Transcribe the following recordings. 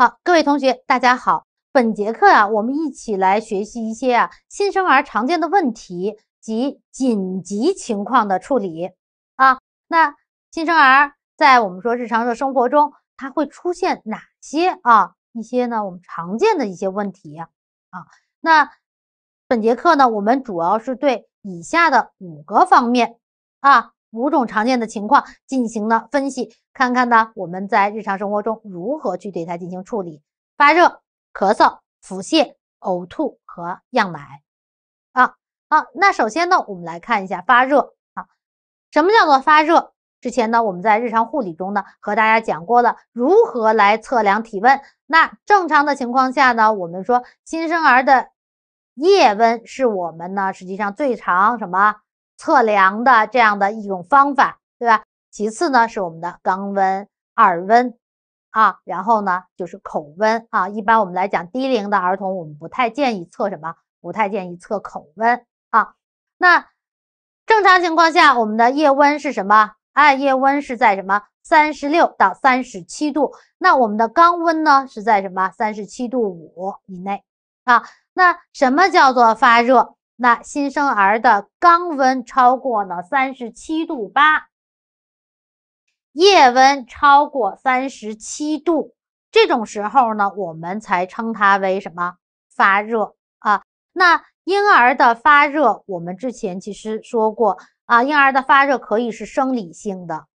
好，各位同学，大家好。本节课啊，我们一起来学习一些啊新生儿常见的问题及紧急情况的处理啊。那新生儿在我们说日常的生活中，它会出现哪些啊一些呢？我们常见的一些问题啊。那本节课呢，我们主要是对以下的五个方面啊。五种常见的情况进行了分析，看看呢我们在日常生活中如何去对它进行处理。发热、咳嗽、腹泻、呕吐和样奶，啊，好，那首先呢，我们来看一下发热，啊，什么叫做发热？之前呢，我们在日常护理中呢和大家讲过了如何来测量体温。那正常的情况下呢，我们说新生儿的腋温是我们呢实际上最长什么？测量的这样的一种方法，对吧？其次呢是我们的肛温、耳温，啊，然后呢就是口温，啊，一般我们来讲低龄的儿童，我们不太建议测什么？不太建议测口温，啊。那正常情况下，我们的腋温是什么？哎，腋温是在什么？三十六到三十七度。那我们的肛温呢是在什么？三十七度五以内，啊。那什么叫做发热？那新生儿的肛温超过呢三十七度八，腋温超过三十七度，这种时候呢，我们才称它为什么发热啊？那婴儿的发热，我们之前其实说过啊，婴儿的发热可以是生理性的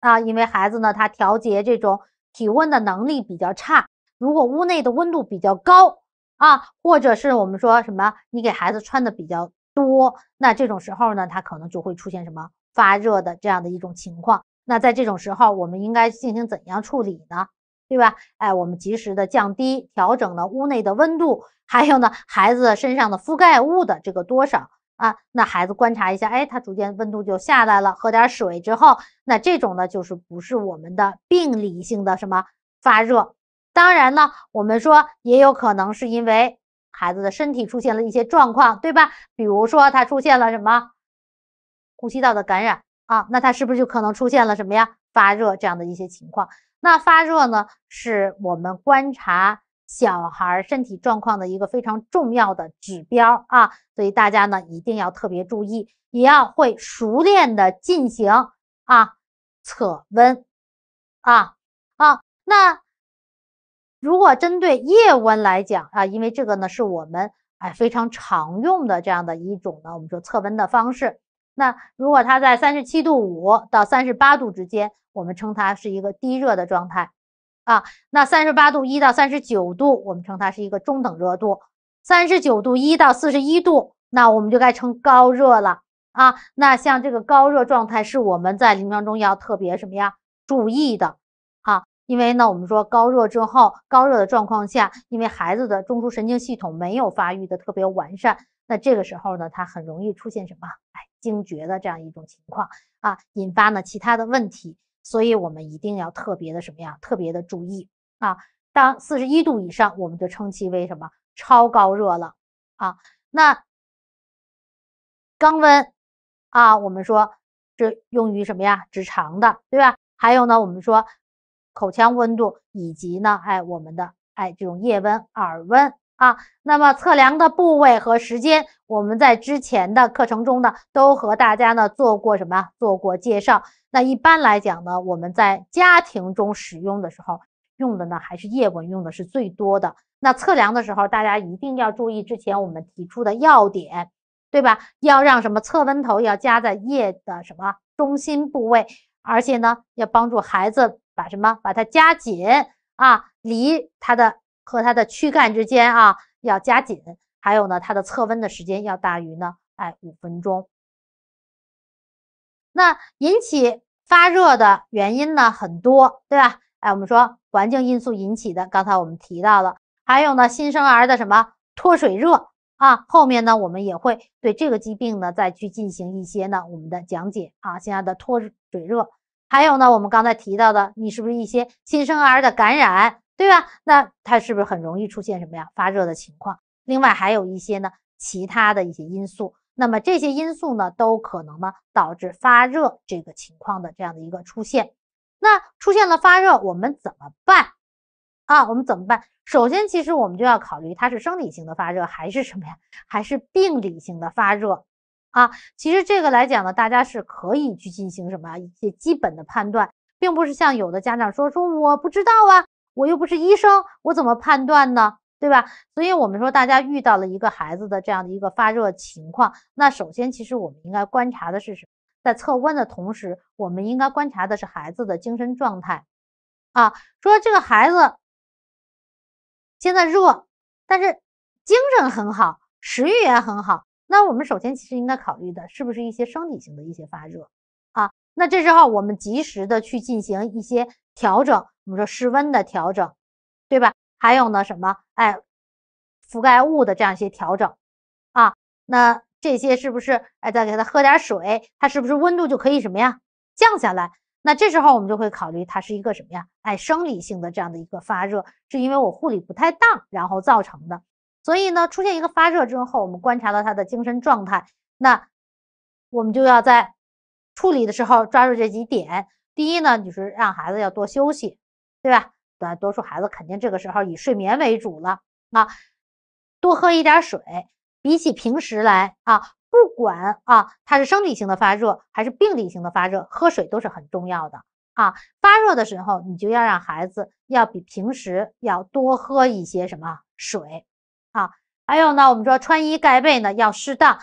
啊，因为孩子呢，他调节这种体温的能力比较差，如果屋内的温度比较高。啊，或者是我们说什么，你给孩子穿的比较多，那这种时候呢，他可能就会出现什么发热的这样的一种情况。那在这种时候，我们应该进行怎样处理呢？对吧？哎，我们及时的降低、调整了屋内的温度，还有呢，孩子身上的覆盖物的这个多少啊。那孩子观察一下，哎，他逐渐温度就下来了，喝点水之后，那这种呢，就是不是我们的病理性的什么发热。当然呢，我们说也有可能是因为孩子的身体出现了一些状况，对吧？比如说他出现了什么呼吸道的感染啊，那他是不是就可能出现了什么呀？发热这样的一些情况。那发热呢，是我们观察小孩身体状况的一个非常重要的指标啊，所以大家呢一定要特别注意，也要会熟练的进行啊测温啊啊那。如果针对夜温来讲啊，因为这个呢是我们哎非常常用的这样的一种呢，我们说测温的方式。那如果它在三十七度五到三十八度之间，我们称它是一个低热的状态啊。那三十八度一到三十九度，我们称它是一个中等热度。三十九度一到四十一度，那我们就该称高热了啊。那像这个高热状态是我们在临床中要特别什么呀？注意的。因为呢，我们说高热之后，高热的状况下，因为孩子的中枢神经系统没有发育的特别完善，那这个时候呢，他很容易出现什么？哎，惊厥的这样一种情况啊，引发呢其他的问题，所以我们一定要特别的什么呀，特别的注意啊。当四十一度以上，我们就称其为什么超高热了啊。那肛温啊，我们说是用于什么呀？直肠的，对吧？还有呢，我们说。口腔温度以及呢，哎，我们的哎这种腋温、耳温啊，那么测量的部位和时间，我们在之前的课程中呢，都和大家呢做过什么？做过介绍。那一般来讲呢，我们在家庭中使用的时候，用的呢还是夜温，用的是最多的。那测量的时候，大家一定要注意之前我们提出的要点，对吧？要让什么测温头要加在腋的什么中心部位，而且呢，要帮助孩子。把什么把它夹紧啊，离它的和它的躯干之间啊要夹紧。还有呢，它的测温的时间要大于呢哎五分钟。那引起发热的原因呢很多，对吧？哎，我们说环境因素引起的，刚才我们提到了。还有呢，新生儿的什么脱水热啊？后面呢，我们也会对这个疾病呢再去进行一些呢我们的讲解啊，现在的脱水热。还有呢，我们刚才提到的，你是不是一些新生儿的感染，对吧？那他是不是很容易出现什么呀发热的情况？另外还有一些呢，其他的一些因素，那么这些因素呢，都可能呢导致发热这个情况的这样的一个出现。那出现了发热，我们怎么办啊？我们怎么办？首先，其实我们就要考虑它是生理性的发热还是什么呀？还是病理性的发热？啊，其实这个来讲呢，大家是可以去进行什么一些基本的判断，并不是像有的家长说说我不知道啊，我又不是医生，我怎么判断呢？对吧？所以，我们说大家遇到了一个孩子的这样的一个发热情况，那首先，其实我们应该观察的是什么？在测温的同时，我们应该观察的是孩子的精神状态。啊，说这个孩子现在热，但是精神很好，食欲也很好。那我们首先其实应该考虑的是不是一些生理性的一些发热啊？那这时候我们及时的去进行一些调整，我们说室温的调整，对吧？还有呢什么？哎，覆盖物的这样一些调整啊？那这些是不是？哎，再给他喝点水，他是不是温度就可以什么呀降下来？那这时候我们就会考虑它是一个什么呀？哎，生理性的这样的一个发热，是因为我护理不太当，然后造成的。所以呢，出现一个发热之后，我们观察到他的精神状态，那我们就要在处理的时候抓住这几点。第一呢，就是让孩子要多休息，对吧？大多数孩子肯定这个时候以睡眠为主了啊。多喝一点水，比起平时来啊，不管啊，他是生理性的发热还是病理性的发热，喝水都是很重要的啊。发热的时候，你就要让孩子要比平时要多喝一些什么水。啊，还有呢，我们说穿衣盖被呢要适当，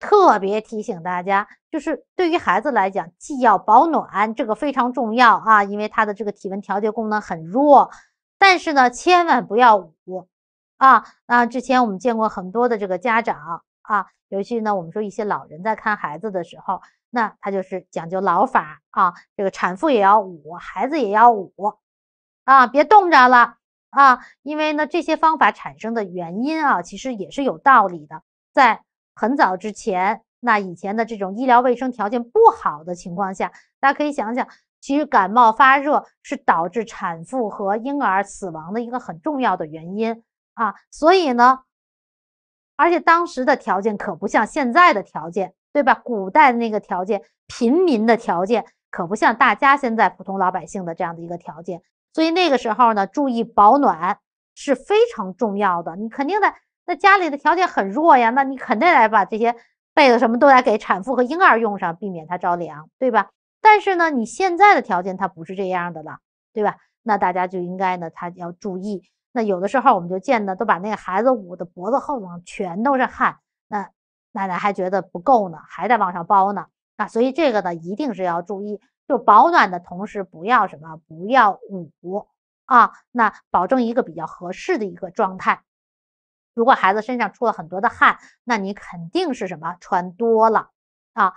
特别提醒大家，就是对于孩子来讲，既要保暖，这个非常重要啊，因为他的这个体温调节功能很弱，但是呢，千万不要捂啊。那之前我们见过很多的这个家长啊，尤其呢，我们说一些老人在看孩子的时候，那他就是讲究老法啊，这个产妇也要捂，孩子也要捂啊，别冻着了。啊，因为呢，这些方法产生的原因啊，其实也是有道理的。在很早之前，那以前的这种医疗卫生条件不好的情况下，大家可以想想，其实感冒发热是导致产妇和婴儿死亡的一个很重要的原因啊。所以呢，而且当时的条件可不像现在的条件，对吧？古代的那个条件，平民的条件，可不像大家现在普通老百姓的这样的一个条件。所以那个时候呢，注意保暖是非常重要的。你肯定在那家里的条件很弱呀，那你肯定得把这些被子什么，都得给产妇和婴儿用上，避免他着凉，对吧？但是呢，你现在的条件它不是这样的了，对吧？那大家就应该呢，他要注意。那有的时候我们就见呢，都把那个孩子捂的脖子后头全都是汗，那奶奶还觉得不够呢，还在往上包呢，啊，所以这个呢，一定是要注意。就保暖的同时，不要什么，不要捂啊。那保证一个比较合适的一个状态。如果孩子身上出了很多的汗，那你肯定是什么穿多了啊。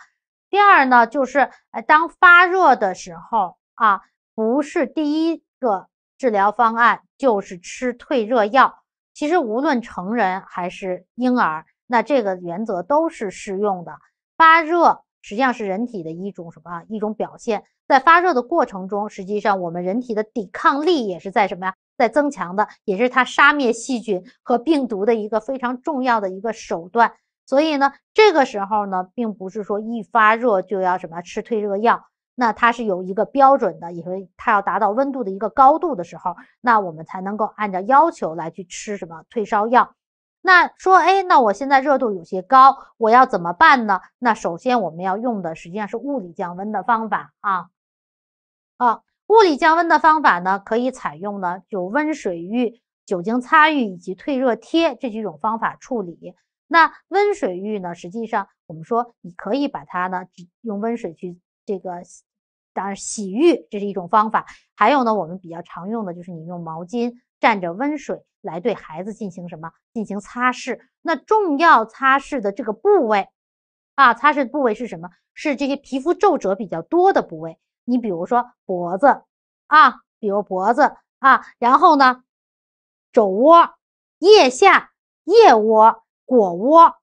第二呢，就是当发热的时候啊，不是第一个治疗方案就是吃退热药。其实无论成人还是婴儿，那这个原则都是适用的。发热。实际上是人体的一种什么啊？一种表现，在发热的过程中，实际上我们人体的抵抗力也是在什么呀？在增强的，也是它杀灭细菌和病毒的一个非常重要的一个手段。所以呢，这个时候呢，并不是说一发热就要什么吃退热药，那它是有一个标准的，也为它要达到温度的一个高度的时候，那我们才能够按照要求来去吃什么退烧药。那说，哎，那我现在热度有些高，我要怎么办呢？那首先我们要用的实际上是物理降温的方法啊。啊，物理降温的方法呢，可以采用呢，就温水浴、酒精擦浴以及退热贴这几种方法处理。那温水浴呢，实际上我们说，你可以把它呢，用温水去这个当然洗浴，这是一种方法。还有呢，我们比较常用的就是你用毛巾。蘸着温水来对孩子进行什么？进行擦拭。那重要擦拭的这个部位啊，擦拭部位是什么？是这些皮肤皱褶比较多的部位。你比如说脖子啊，比如脖子啊，然后呢，肘窝、腋下、腋窝、腘窝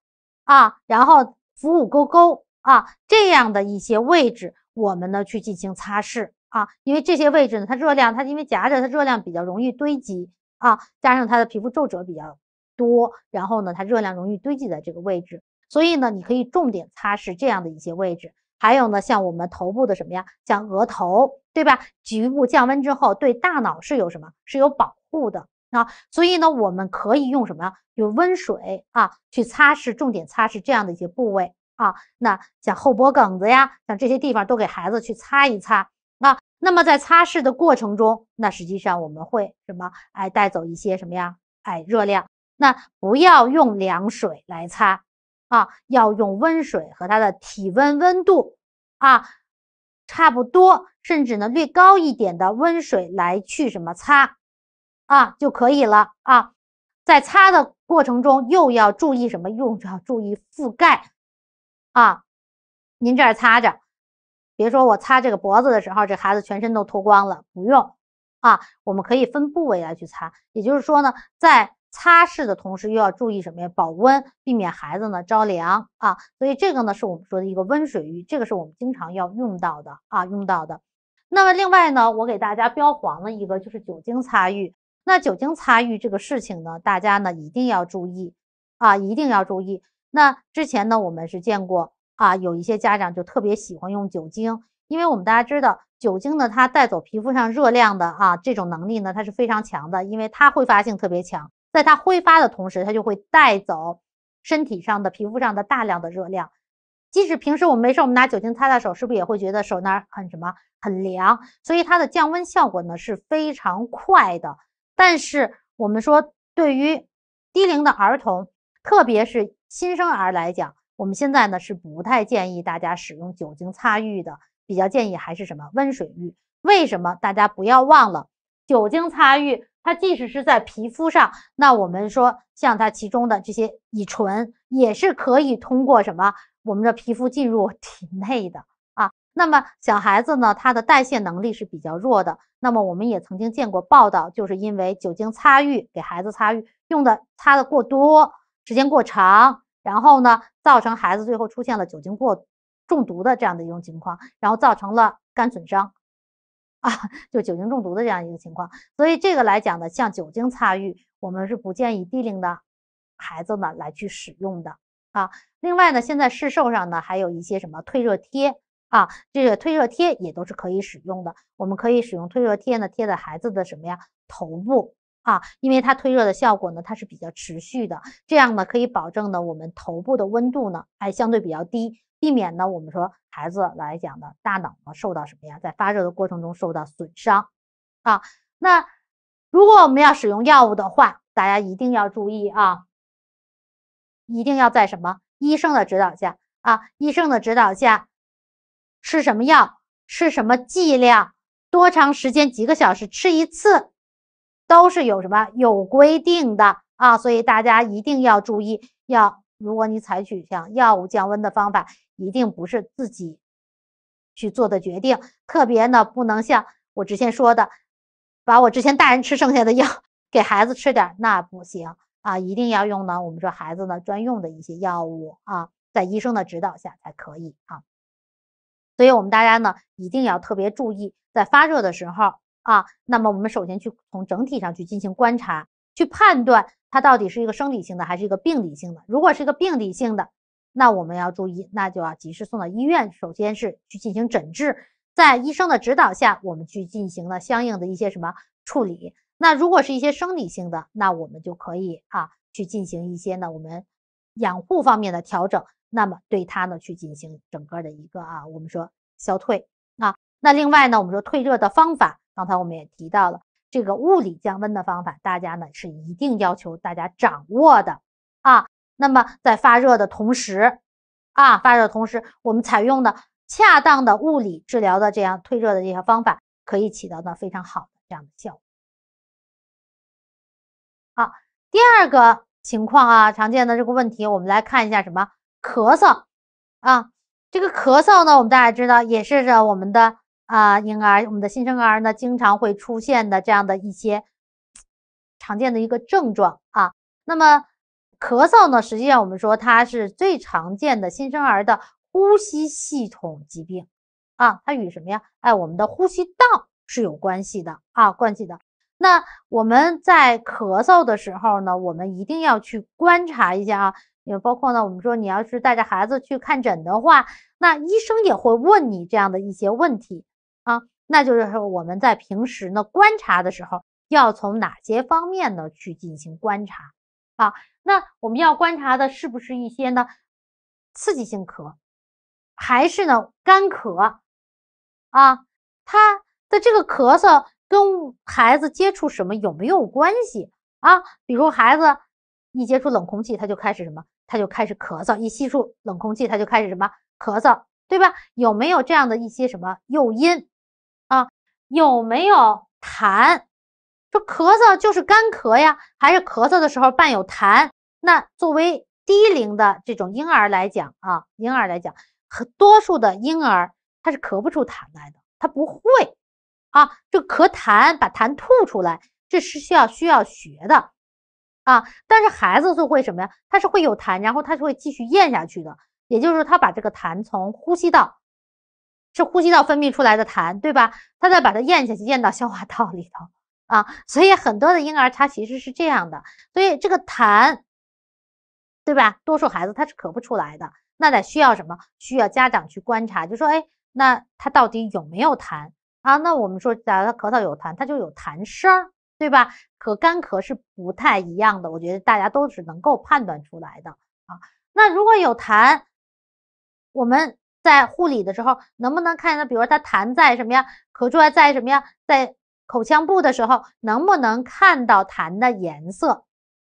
啊，然后腹股沟沟啊，这样的一些位置，我们呢去进行擦拭。啊，因为这些位置呢，它热量，它因为夹着，它热量比较容易堆积啊，加上它的皮肤皱褶比较多，然后呢，它热量容易堆积在这个位置，所以呢，你可以重点擦拭这样的一些位置。还有呢，像我们头部的什么呀，像额头，对吧？局部降温之后，对大脑是有什么？是有保护的啊。所以呢，我们可以用什么？用温水啊，去擦拭，重点擦拭这样的一些部位啊。那像后脖梗子呀，像这些地方都给孩子去擦一擦。那么在擦拭的过程中，那实际上我们会什么？哎，带走一些什么呀？哎，热量。那不要用凉水来擦啊，要用温水和它的体温温度啊差不多，甚至呢略高一点的温水来去什么擦啊就可以了啊。在擦的过程中又要注意什么？用要注意覆盖啊，您这儿擦着。别说我擦这个脖子的时候，这孩子全身都脱光了，不用，啊，我们可以分部位来去擦。也就是说呢，在擦拭的同时，又要注意什么呀？保温，避免孩子呢着凉啊。所以这个呢，是我们说的一个温水浴，这个是我们经常要用到的啊，用到的。那么另外呢，我给大家标黄了一个，就是酒精擦浴。那酒精擦浴这个事情呢，大家呢一定要注意啊，一定要注意。那之前呢，我们是见过。啊，有一些家长就特别喜欢用酒精，因为我们大家知道，酒精呢，它带走皮肤上热量的啊这种能力呢，它是非常强的，因为它挥发性特别强，在它挥发的同时，它就会带走身体上的皮肤上的大量的热量。即使平时我们没事，我们拿酒精擦擦手，是不是也会觉得手那儿很什么很凉？所以它的降温效果呢是非常快的。但是我们说，对于低龄的儿童，特别是新生儿来讲，我们现在呢是不太建议大家使用酒精擦浴的，比较建议还是什么温水浴。为什么？大家不要忘了，酒精擦浴，它即使是在皮肤上，那我们说像它其中的这些乙醇，也是可以通过什么我们的皮肤进入体内的啊。那么小孩子呢，他的代谢能力是比较弱的。那么我们也曾经见过报道，就是因为酒精擦浴给孩子擦浴用的擦的过多，时间过长。然后呢，造成孩子最后出现了酒精过中毒的这样的一种情况，然后造成了肝损伤，啊，就酒精中毒的这样一个情况。所以这个来讲呢，像酒精擦浴，我们是不建议低龄的孩子呢来去使用的啊。另外呢，现在市售上呢还有一些什么退热贴啊，这个退热贴也都是可以使用的。我们可以使用退热贴呢贴在孩子的什么呀头部。啊，因为它退热的效果呢，它是比较持续的，这样呢可以保证呢我们头部的温度呢，哎，相对比较低，避免呢我们说孩子来讲呢大脑呢受到什么呀，在发热的过程中受到损伤。啊，那如果我们要使用药物的话，大家一定要注意啊，一定要在什么医生的指导下啊，医生的指导下吃什么药，吃什么剂量，多长时间，几个小时吃一次。都是有什么有规定的啊，所以大家一定要注意。要如果你采取像药物降温的方法，一定不是自己去做的决定。特别呢，不能像我之前说的，把我之前大人吃剩下的药给孩子吃点，那不行啊！一定要用呢，我们说孩子呢专用的一些药物啊，在医生的指导下才可以啊。所以我们大家呢，一定要特别注意，在发热的时候。啊，那么我们首先去从整体上去进行观察，去判断它到底是一个生理性的还是一个病理性的。如果是一个病理性的，那我们要注意，那就要及时送到医院，首先是去进行诊治，在医生的指导下，我们去进行了相应的一些什么处理。那如果是一些生理性的，那我们就可以啊去进行一些呢我们养护方面的调整，那么对它呢去进行整个的一个啊我们说消退啊。那另外呢，我们说退热的方法。刚才我们也提到了这个物理降温的方法，大家呢是一定要求大家掌握的啊。那么在发热的同时，啊发热同时，我们采用的恰当的物理治疗的这样退热的这些方法，可以起到呢非常好的这样的效果。好，第二个情况啊，常见的这个问题，我们来看一下什么咳嗽啊？这个咳嗽呢，我们大家知道也是着我们的。啊，婴儿，我们的新生儿呢，经常会出现的这样的一些常见的一个症状啊。那么咳嗽呢，实际上我们说它是最常见的新生儿的呼吸系统疾病啊，它与什么呀？哎，我们的呼吸道是有关系的啊，关系的。那我们在咳嗽的时候呢，我们一定要去观察一下啊。也包括呢，我们说你要是带着孩子去看诊的话，那医生也会问你这样的一些问题。啊，那就是说我们在平时呢观察的时候，要从哪些方面呢去进行观察？啊？那我们要观察的是不是一些呢刺激性咳，还是呢干咳？啊，他的这个咳嗽跟孩子接触什么有没有关系啊？比如孩子一接触冷空气，他就开始什么，他就开始咳嗽；一吸入冷空气，他就开始什么咳嗽，对吧？有没有这样的一些什么诱因？有没有痰？说咳嗽就是干咳呀，还是咳嗽的时候伴有痰？那作为低龄的这种婴儿来讲啊，婴儿来讲，多数的婴儿他是咳不出痰来的，他不会啊，这咳痰把痰吐出来，这是需要需要学的啊。但是孩子会什么呀？他是会有痰，然后他是会继续咽下去的，也就是说他把这个痰从呼吸道。是呼吸道分泌出来的痰，对吧？他再把它咽下去，咽到消化道里头啊。所以很多的婴儿他其实是这样的。所以这个痰，对吧？多数孩子他是咳不出来的。那得需要什么？需要家长去观察，就说哎，那他到底有没有痰啊？那我们说，假如他咳嗽有痰，他就有痰声儿，对吧？咳干咳是不太一样的。我觉得大家都是能够判断出来的啊。那如果有痰，我们。在护理的时候，能不能看到，比如他痰在什么呀，咳出来在什么呀，在口腔部的时候，能不能看到痰的颜色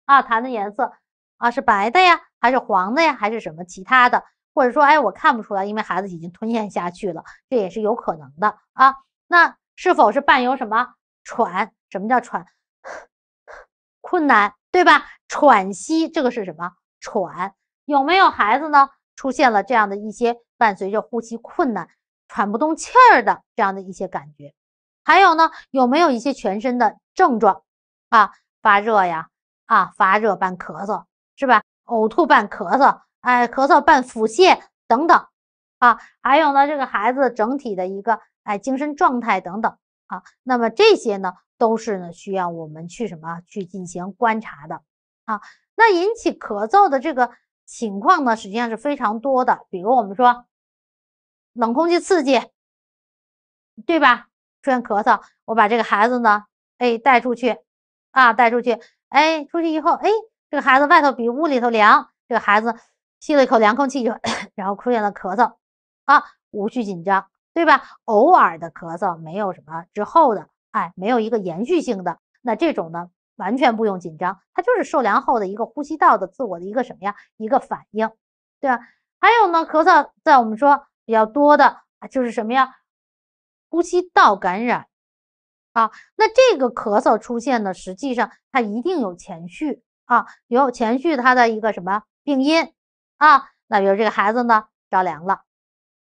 啊？痰的颜色啊，是白的呀，还是黄的呀，还是什么其他的？或者说，哎，我看不出来，因为孩子已经吞咽下去了，这也是有可能的啊。那是否是伴有什么喘？什么叫喘？困难，对吧？喘息，这个是什么？喘？有没有孩子呢？出现了这样的一些。伴随着呼吸困难、喘不动气儿的这样的一些感觉，还有呢，有没有一些全身的症状啊？发热呀，啊，发热伴咳嗽是吧？呕吐伴咳嗽，哎，咳嗽伴腹泻等等啊。还有呢，这个孩子整体的一个哎精神状态等等啊。那么这些呢，都是呢需要我们去什么去进行观察的啊。那引起咳嗽的这个。情况呢，实际上是非常多的，比如我们说冷空气刺激，对吧？出现咳嗽，我把这个孩子呢，哎，带出去，啊，带出去，哎，出去以后，哎，这个孩子外头比屋里头凉，这个孩子吸了一口凉空气就，然后出现了咳嗽，啊，无需紧张，对吧？偶尔的咳嗽，没有什么之后的，哎，没有一个延续性的，那这种呢？完全不用紧张，它就是受凉后的一个呼吸道的自我的一个什么呀，一个反应，对吧？还有呢，咳嗽，在我们说比较多的，就是什么呀，呼吸道感染啊。那这个咳嗽出现呢，实际上它一定有前驱啊，有前驱它的一个什么病因啊？那比如这个孩子呢着凉了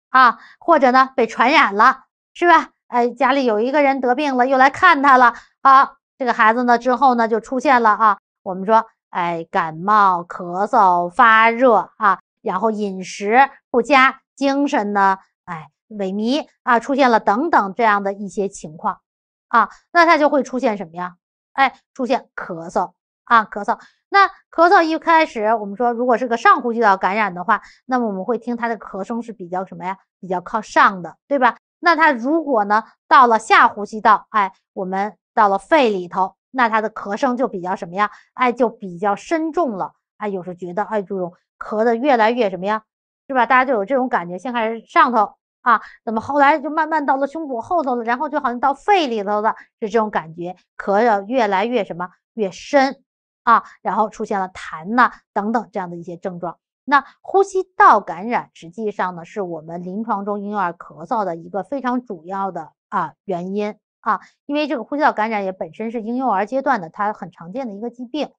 啊，或者呢被传染了，是吧？哎，家里有一个人得病了，又来看他了啊。这个孩子呢，之后呢就出现了啊，我们说，哎，感冒、咳嗽、发热啊，然后饮食不佳，精神呢，哎，萎靡啊，出现了等等这样的一些情况啊，那他就会出现什么呀？哎，出现咳嗽啊，咳嗽。那咳嗽一开始，我们说如果是个上呼吸道感染的话，那么我们会听他的咳声是比较什么呀？比较靠上的，对吧？那它如果呢，到了下呼吸道，哎，我们到了肺里头，那它的咳声就比较什么呀？哎，就比较深重了。哎，有时候觉得哎，这种咳的越来越什么呀？是吧？大家就有这种感觉，先开始上头啊，那么后来就慢慢到了胸骨后头了，然后就好像到肺里头了，是这种感觉，咳的越来越什么越深啊，然后出现了痰呐等等这样的一些症状。那呼吸道感染实际上呢，是我们临床中婴幼儿咳嗽的一个非常主要的啊原因啊，因为这个呼吸道感染也本身是婴幼儿阶段的，它很常见的一个疾病。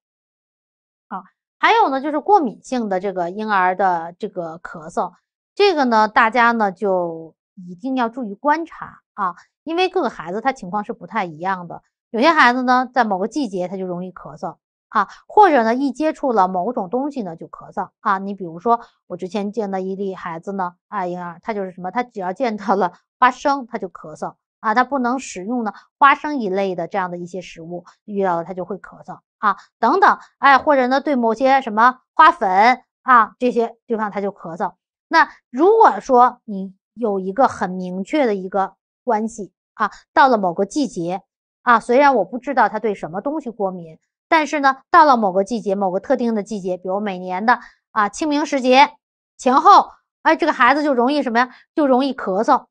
啊，还有呢就是过敏性的这个婴儿的这个咳嗽，这个呢大家呢就一定要注意观察啊，因为各个孩子他情况是不太一样的，有些孩子呢在某个季节他就容易咳嗽。啊，或者呢，一接触了某种东西呢，就咳嗽啊。你比如说，我之前见的一例孩子呢，啊，婴儿他就是什么，他只要见到了花生，他就咳嗽啊，他不能食用呢花生一类的这样的一些食物，遇到了他就会咳嗽啊，等等，哎，或者呢，对某些什么花粉啊这些地方他就咳嗽。那如果说你有一个很明确的一个关系啊，到了某个季节啊，虽然我不知道他对什么东西过敏。但是呢，到了某个季节，某个特定的季节，比如每年的啊清明时节前后，哎，这个孩子就容易什么呀？就容易咳嗽，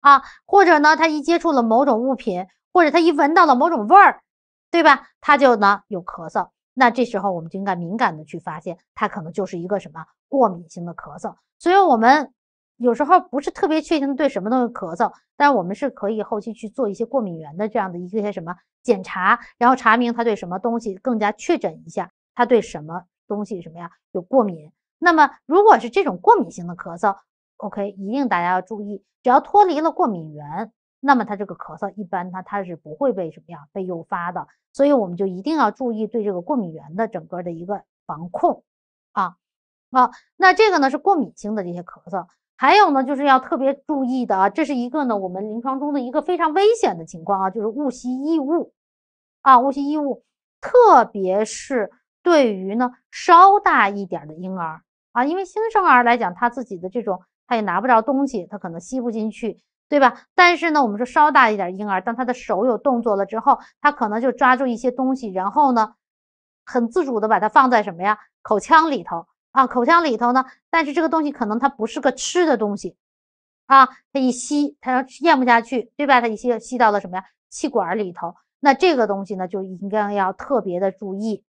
啊，或者呢，他一接触了某种物品，或者他一闻到了某种味儿，对吧？他就呢有咳嗽。那这时候我们就应该敏感的去发现，他可能就是一个什么过敏性的咳嗽。所以，我们。有时候不是特别确定对什么东西咳嗽，但是我们是可以后期去做一些过敏源的这样的一些什么检查，然后查明他对什么东西更加确诊一下，他对什么东西什么呀有过敏。那么如果是这种过敏性的咳嗽，OK，一定大家要注意，只要脱离了过敏源，那么他这个咳嗽一般他他是不会被什么呀被诱发的。所以我们就一定要注意对这个过敏源的整个的一个防控，啊啊，那这个呢是过敏性的这些咳嗽。还有呢，就是要特别注意的啊，这是一个呢，我们临床中的一个非常危险的情况啊，就是误吸异物啊，误吸异物，特别是对于呢稍大一点的婴儿啊，因为新生儿来讲，他自己的这种他也拿不着东西，他可能吸不进去，对吧？但是呢，我们说稍大一点婴儿，当他的手有动作了之后，他可能就抓住一些东西，然后呢，很自主的把它放在什么呀？口腔里头。啊，口腔里头呢，但是这个东西可能它不是个吃的东西，啊，它一吸，它要咽不下去，对吧？它一吸吸到了什么呀？气管里头，那这个东西呢，就应该要特别的注意，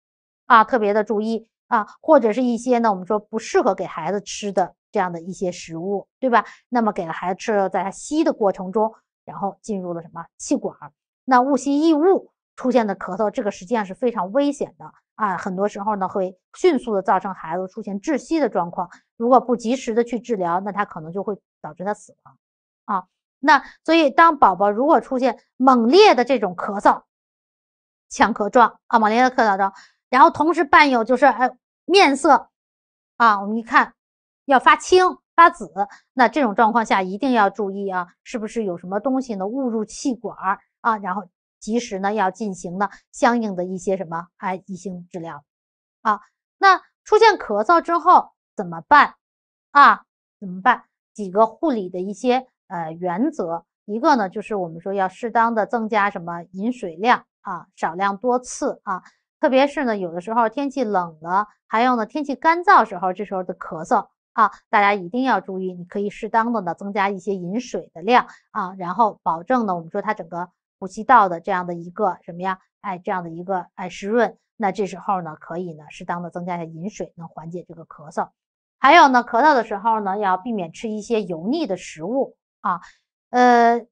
啊，特别的注意啊，或者是一些呢，我们说不适合给孩子吃的这样的一些食物，对吧？那么给孩子吃了，在他吸的过程中，然后进入了什么气管？那误吸异物。出现的咳嗽，这个实际上是非常危险的啊！很多时候呢，会迅速的造成孩子出现窒息的状况。如果不及时的去治疗，那他可能就会导致他死亡啊。那所以，当宝宝如果出现猛烈的这种咳嗽、呛咳状啊，猛烈的咳嗽状，然后同时伴有就是哎面色啊，我们一看要发青发紫，那这种状况下一定要注意啊，是不是有什么东西呢误入气管儿啊？然后。及时呢，要进行呢相应的一些什么哎，一些治疗啊。那出现咳嗽之后怎么办啊？怎么办？几个护理的一些呃原则，一个呢就是我们说要适当的增加什么饮水量啊，少量多次啊。特别是呢，有的时候天气冷了，还有呢天气干燥时候，这时候的咳嗽啊，大家一定要注意，你可以适当的呢增加一些饮水的量啊，然后保证呢我们说它整个。呼吸道的这样的一个什么呀？哎，这样的一个哎湿润，那这时候呢，可以呢适当的增加一下饮水，能缓解这个咳嗽。还有呢，咳嗽的时候呢，要避免吃一些油腻的食物啊。呃，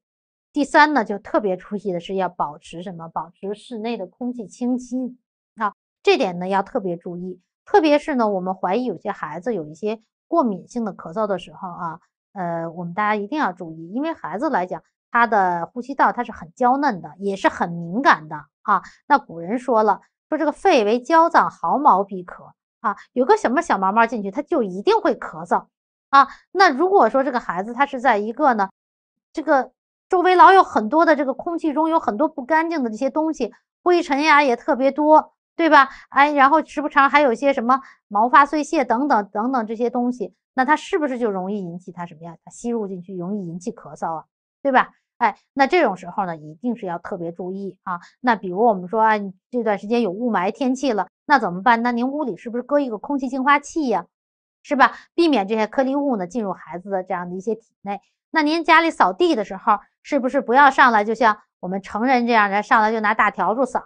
第三呢，就特别注意的是要保持什么？保持室内的空气清新啊，这点呢要特别注意。特别是呢，我们怀疑有些孩子有一些过敏性的咳嗽的时候啊，呃，我们大家一定要注意，因为孩子来讲。他的呼吸道它是很娇嫩的，也是很敏感的啊。那古人说了，说这个肺为娇脏，毫毛必咳啊。有个什么小毛毛进去，他就一定会咳嗽啊。那如果说这个孩子他是在一个呢，这个周围老有很多的这个空气中有很多不干净的这些东西，灰尘呀也特别多，对吧？哎，然后时不常还有一些什么毛发碎屑等等等等这些东西，那他是不是就容易引起他什么呀？它吸入进去容易引起咳嗽啊？对吧？哎，那这种时候呢，一定是要特别注意啊。那比如我们说，啊，这段时间有雾霾天气了，那怎么办？那您屋里是不是搁一个空气净化器呀？是吧？避免这些颗粒物呢进入孩子的这样的一些体内。那您家里扫地的时候，是不是不要上来就像我们成人这样的上来就拿大笤帚扫？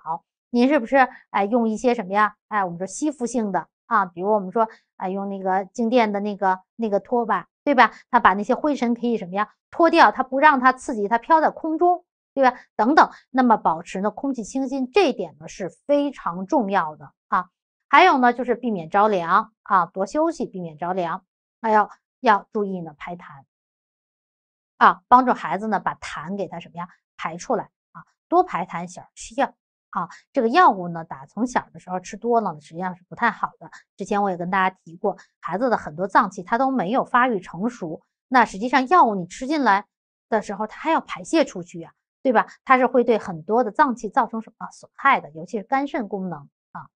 您是不是哎用一些什么呀？哎，我们说吸附性的啊，比如我们说哎用那个静电的那个那个拖把。对吧？他把那些灰尘可以什么呀脱掉，他不让它刺激，它飘在空中，对吧？等等，那么保持呢空气清新，这一点呢是非常重要的啊。还有呢就是避免着凉啊，多休息，避免着凉。还要要注意呢排痰，啊，帮助孩子呢把痰给他什么呀排出来啊，多排痰，儿吃药。啊，这个药物呢，打从小的时候吃多了，实际上是不太好的。之前我也跟大家提过，孩子的很多脏器它都没有发育成熟，那实际上药物你吃进来的时候，它还要排泄出去呀，对吧？它是会对很多的脏器造成什么损害的，尤其是肝肾功能啊。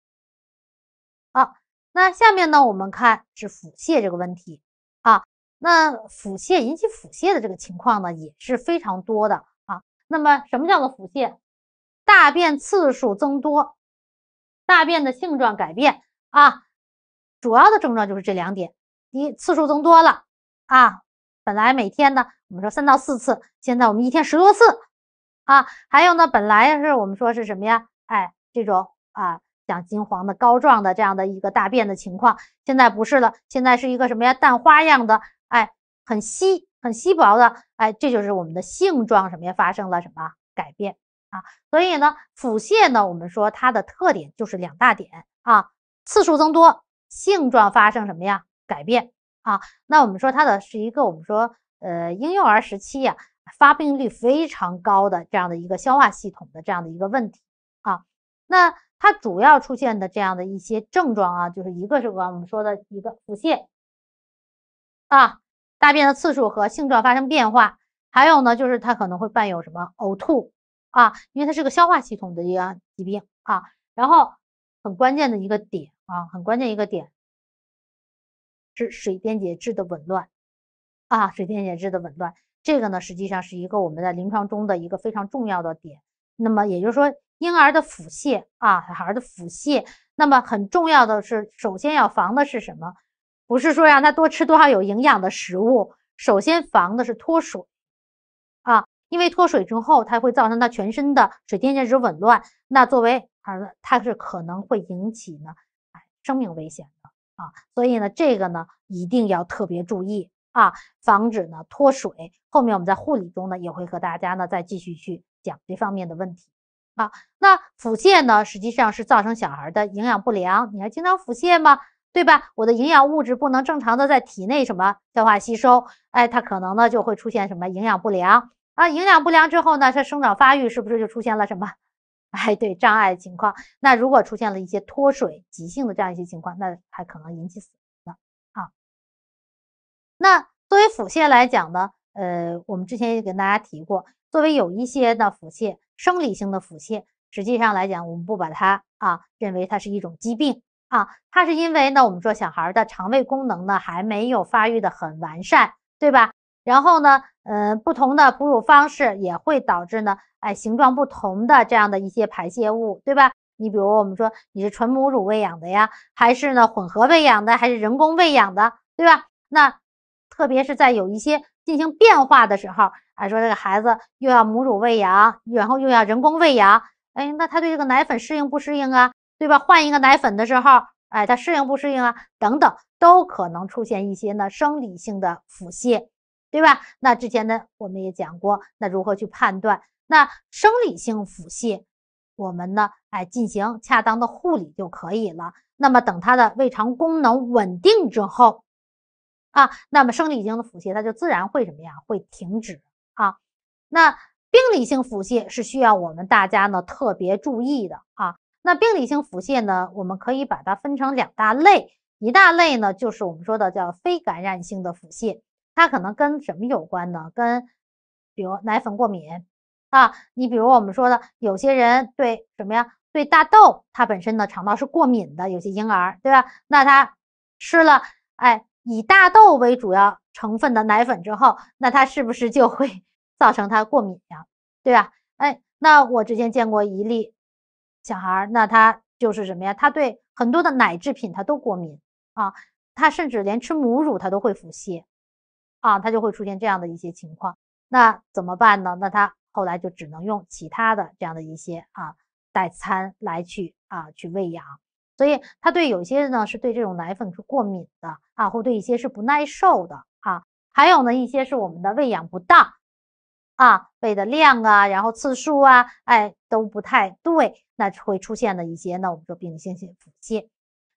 好，那下面呢，我们看是腹泻这个问题啊。那腹泻引起腹泻的这个情况呢，也是非常多的啊。那么什么叫做腹泻？大便次数增多，大便的性状改变啊，主要的症状就是这两点：一次数增多了啊，本来每天呢，我们说三到四次，现在我们一天十多次啊。还有呢，本来是我们说是什么呀？哎，这种啊，像金黄的膏状的这样的一个大便的情况，现在不是了，现在是一个什么呀？蛋花样的，哎，很稀很稀薄的，哎，这就是我们的性状什么呀发生了什么改变？啊，所以呢，腹泻呢，我们说它的特点就是两大点啊，次数增多，性状发生什么呀改变啊。那我们说它的是一个我们说呃婴幼儿时期呀，发病率非常高的这样的一个消化系统的这样的一个问题啊。那它主要出现的这样的一些症状啊，就是一个是我们说的一个腹泻啊，大便的次数和性状发生变化，还有呢就是它可能会伴有什么呕吐。啊，因为它是个消化系统的一样疾病啊，然后很关键的一个点啊，很关键一个点是水电解质的紊乱啊，水电解质的紊乱，这个呢实际上是一个我们在临床中的一个非常重要的点。那么也就是说，婴儿的腹泻啊，小孩的腹泻，那么很重要的是，首先要防的是什么？不是说让他多吃多少有营养的食物，首先防的是脱水啊。因为脱水之后，它会造成他全身的水电解质紊乱。那作为儿，它是可能会引起呢，哎，生命危险的啊。所以呢，这个呢，一定要特别注意啊，防止呢脱水。后面我们在护理中呢，也会和大家呢再继续去讲这方面的问题。好，那腹泻呢，实际上是造成小孩的营养不良。你还经常腹泻吗？对吧？我的营养物质不能正常的在体内什么消化吸收，哎，它可能呢就会出现什么营养不良。啊，营养不良之后呢，它生长发育是不是就出现了什么？哎，对，障碍情况。那如果出现了一些脱水、急性的这样一些情况，那还可能引起死亡啊。那作为腹泻来讲呢，呃，我们之前也跟大家提过，作为有一些的腹泻，生理性的腹泻，实际上来讲，我们不把它啊认为它是一种疾病啊，它是因为呢，我们说小孩的肠胃功能呢还没有发育的很完善，对吧？然后呢，呃，不同的哺乳方式也会导致呢，哎，形状不同的这样的一些排泄物，对吧？你比如我们说你是纯母乳喂养的呀，还是呢混合喂养的，还是人工喂养的，对吧？那特别是在有一些进行变化的时候，啊，说这个孩子又要母乳喂养，然后又要人工喂养，哎，那他对这个奶粉适应不适应啊？对吧？换一个奶粉的时候，哎，他适应不适应啊？等等，都可能出现一些呢生理性的腹泻。对吧？那之前呢，我们也讲过，那如何去判断？那生理性腹泻，我们呢，哎，进行恰当的护理就可以了。那么等它的胃肠功能稳定之后，啊，那么生理性的腹泻它就自然会什么呀？会停止啊。那病理性腹泻是需要我们大家呢特别注意的啊。那病理性腹泻呢，我们可以把它分成两大类，一大类呢就是我们说的叫非感染性的腹泻。它可能跟什么有关呢？跟比如奶粉过敏啊，你比如我们说的，有些人对什么呀？对大豆，它本身的肠道是过敏的，有些婴儿，对吧？那他吃了，哎，以大豆为主要成分的奶粉之后，那他是不是就会 造成他过敏呀？对吧？哎，那我之前见过一例小孩，那他就是什么呀？他对很多的奶制品他都过敏啊，他甚至连吃母乳他都会腹泻。啊，他就会出现这样的一些情况，那怎么办呢？那他后来就只能用其他的这样的一些啊代餐来去啊去喂养，所以他对有些呢是对这种奶粉是过敏的啊，或对一些是不耐受的啊，还有呢一些是我们的喂养不当啊，喂的量啊，然后次数啊，哎都不太对，那会出现的一些那我们说病理性性腹泻，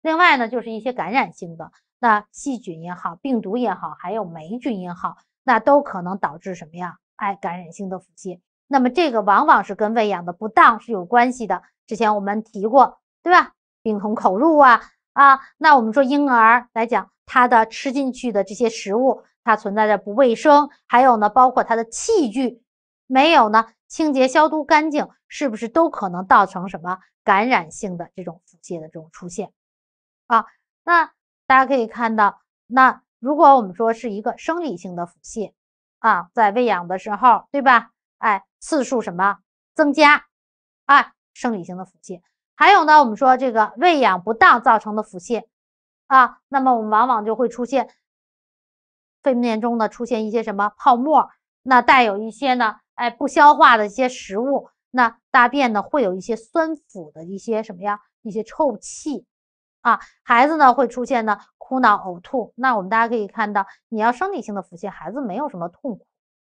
另外呢就是一些感染性的。那细菌也好，病毒也好，还有霉菌也好，那都可能导致什么呀？哎，感染性的腹泻。那么这个往往是跟喂养的不当是有关系的。之前我们提过，对吧？病从口入啊啊！那我们说婴儿来讲，他的吃进去的这些食物，它存在着不卫生，还有呢，包括它的器具没有呢清洁消毒干净，是不是都可能造成什么感染性的这种腹泻的这种出现啊？那。大家可以看到，那如果我们说是一个生理性的腹泻啊，在喂养的时候，对吧？哎，次数什么增加？哎，生理性的腹泻。还有呢，我们说这个喂养不当造成的腹泻啊，那么我们往往就会出现粪便中呢出现一些什么泡沫，那带有一些呢哎不消化的一些食物，那大便呢会有一些酸腐的一些什么呀，一些臭气。啊，孩子呢会出现呢哭闹、呕吐。那我们大家可以看到，你要生理性的腹泻，孩子没有什么痛苦，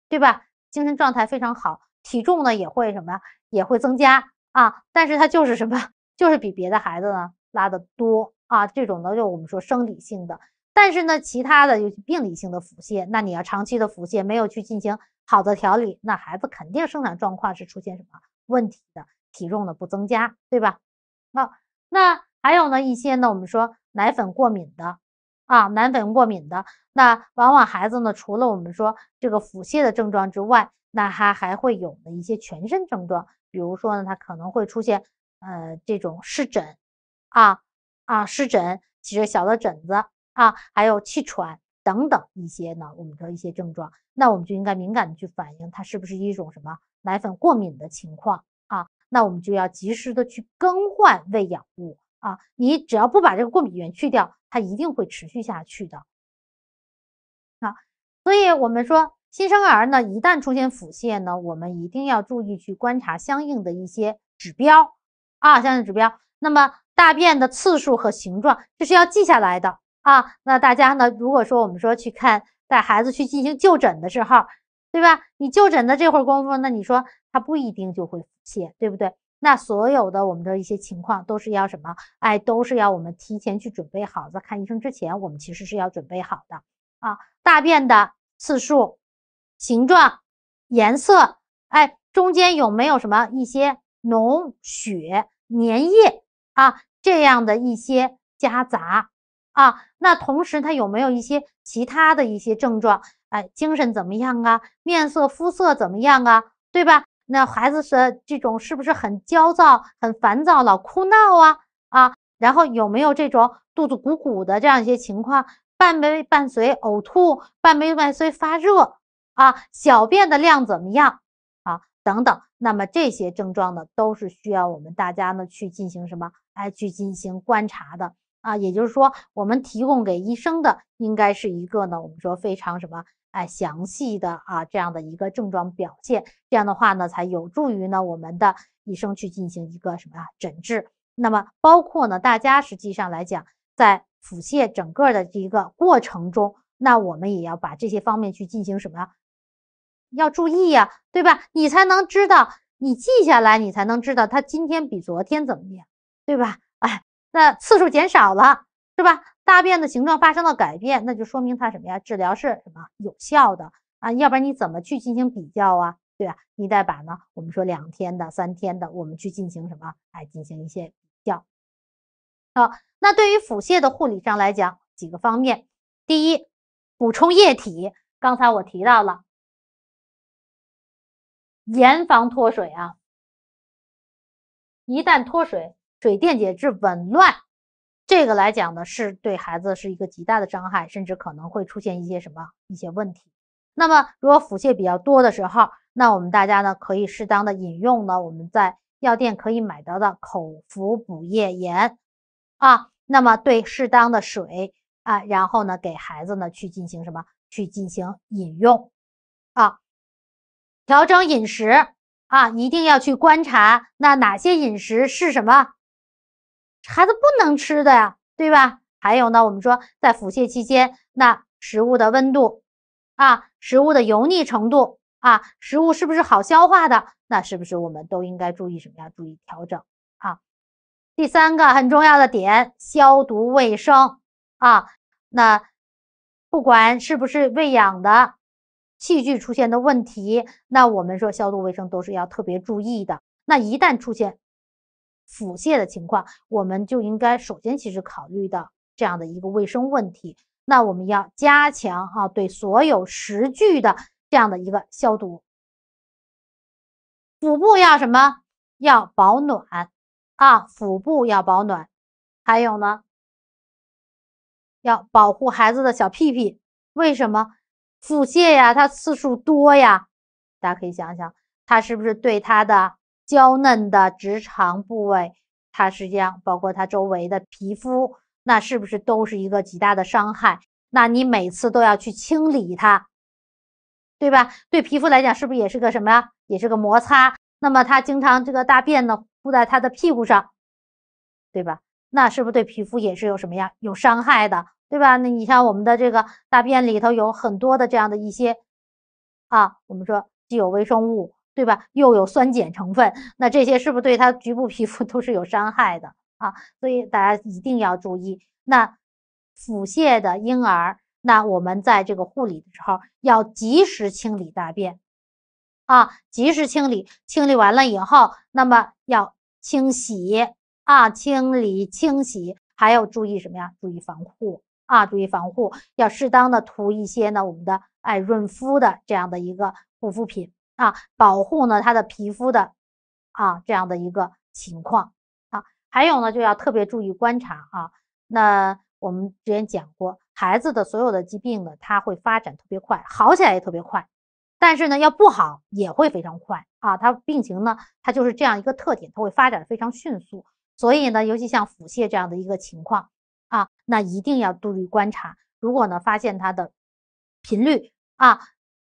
对吧？精神状态非常好，体重呢也会什么呀？也会增加啊。但是它就是什么？就是比别的孩子呢拉的多啊。这种呢就我们说生理性的。但是呢，其他的是病理性的腹泻，那你要长期的腹泻，没有去进行好的调理，那孩子肯定生长状况是出现什么问题的？体重呢不增加，对吧？啊，那。还有呢，一些呢，我们说奶粉过敏的啊，奶粉过敏的，那往往孩子呢，除了我们说这个腹泻的症状之外，那他还会有一些全身症状，比如说呢，他可能会出现呃这种湿疹，啊啊湿疹，起着小的疹子啊，还有气喘等等一些呢，我们说一些症状，那我们就应该敏感的去反映它是不是一种什么奶粉过敏的情况啊？那我们就要及时的去更换喂养物。啊，你只要不把这个过敏源去掉，它一定会持续下去的。啊，所以，我们说新生儿呢，一旦出现腹泻呢，我们一定要注意去观察相应的一些指标啊，相应指标。那么，大便的次数和形状，这是要记下来的啊。那大家呢，如果说我们说去看带孩子去进行就诊的时候，对吧？你就诊的这会功夫，那你说他不一定就会腹泻，对不对？那所有的我们的一些情况都是要什么？哎，都是要我们提前去准备好，在看医生之前，我们其实是要准备好的啊。大便的次数、形状、颜色，哎，中间有没有什么一些脓血、粘液啊这样的一些夹杂啊？那同时，它有没有一些其他的一些症状？哎，精神怎么样啊？面色、肤色怎么样啊？对吧？那孩子是这种是不是很焦躁、很烦躁、老哭闹啊？啊，然后有没有这种肚子鼓鼓的这样一些情况？伴没伴随呕吐？伴没伴随发热？啊，小便的量怎么样？啊，等等。那么这些症状呢，都是需要我们大家呢去进行什么？哎，去进行观察的啊。也就是说，我们提供给医生的应该是一个呢，我们说非常什么？哎，详细的啊，这样的一个症状表现，这样的话呢，才有助于呢我们的医生去进行一个什么啊诊治。那么，包括呢，大家实际上来讲，在腹泻整个的这一个过程中，那我们也要把这些方面去进行什么呀？要注意呀，对吧？你才能知道，你记下来，你才能知道它今天比昨天怎么样，对吧？哎，那次数减少了。是吧？大便的形状发生了改变，那就说明它什么呀？治疗是什么有效的啊？要不然你怎么去进行比较啊？对吧？你再把呢，我们说两天的、三天的，我们去进行什么来进行一些比较？好，那对于腹泻的护理上来讲，几个方面：第一，补充液体。刚才我提到了，严防脱水啊！一旦脱水，水电解质紊乱。这个来讲呢，是对孩子是一个极大的伤害，甚至可能会出现一些什么一些问题。那么，如果腹泻比较多的时候，那我们大家呢可以适当的饮用呢，我们在药店可以买到的口服补液盐啊。那么，对适当的水啊，然后呢给孩子呢去进行什么去进行饮用啊，调整饮食啊，一定要去观察那哪些饮食是什么。孩子不能吃的呀，对吧？还有呢，我们说在腹泻期间，那食物的温度啊，食物的油腻程度啊，食物是不是好消化的，那是不是我们都应该注意什么呀？注意调整啊。第三个很重要的点，消毒卫生啊。那不管是不是喂养的器具出现的问题，那我们说消毒卫生都是要特别注意的。那一旦出现。腹泻的情况，我们就应该首先其实考虑到这样的一个卫生问题。那我们要加强啊对所有食具的这样的一个消毒。腹部要什么？要保暖啊，腹部要保暖。还有呢，要保护孩子的小屁屁。为什么腹泻呀？它次数多呀？大家可以想想，它是不是对它的？娇嫩的直肠部位，它实际上包括它周围的皮肤，那是不是都是一个极大的伤害？那你每次都要去清理它，对吧？对皮肤来讲，是不是也是个什么呀？也是个摩擦。那么它经常这个大便呢，附在它的屁股上，对吧？那是不是对皮肤也是有什么呀？有伤害的，对吧？那你像我们的这个大便里头有很多的这样的一些啊，我们说既有微生物。对吧？又有酸碱成分，那这些是不是对它局部皮肤 都是有伤害的啊？所以大家一定要注意。那腹泻的婴儿，那我们在这个护理的时候，要及时清理大便啊，及时清理。清理完了以后，那么要清洗啊，清理清洗，还要注意什么呀？注意防护啊，注意防护，要适当的涂一些呢，我们的哎润肤的这样的一个护肤品。啊，保护呢他的皮肤的啊这样的一个情况啊，还有呢就要特别注意观察啊。那我们之前讲过，孩子的所有的疾病呢，他会发展特别快，好起来也特别快，但是呢要不好也会非常快啊。他病情呢，他就是这样一个特点，他会发展非常迅速。所以呢，尤其像腹泻这样的一个情况啊，那一定要注意观察。如果呢发现它的频率啊